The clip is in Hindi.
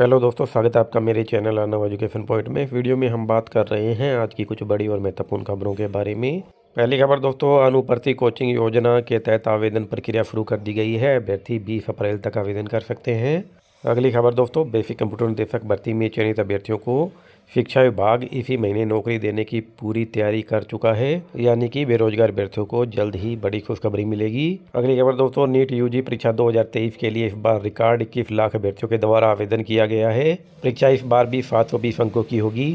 हेलो दोस्तों स्वागत है आपका मेरे चैनल अनव एजुकेशन पॉइंट में इस वीडियो में हम बात कर रहे हैं आज की कुछ बड़ी और महत्वपूर्ण खबरों के बारे में पहली खबर दोस्तों अनुपर्ती कोचिंग योजना के तहत आवेदन प्रक्रिया शुरू कर दी गई है अभ्यर्थी बीस अप्रैल तक आवेदन कर सकते हैं अगली खबर दोस्तों बेसिक कंप्यूटर निदेशक भर्ती में चयनित अभ्यर्थियों को शिक्षा विभाग इसी महीने नौकरी देने की पूरी तैयारी कर चुका है यानी कि बेरोजगार अभ्यर्थियों को जल्द ही बड़ी खुशखबरी मिलेगी अगली खबर दोस्तों नीट यूजी परीक्षा 2023 के लिए इस बार रिकॉर्ड इक्कीस लाख अभ्यर्थियों के द्वारा आवेदन किया गया है परीक्षा इस बार भी सात अंकों की होगी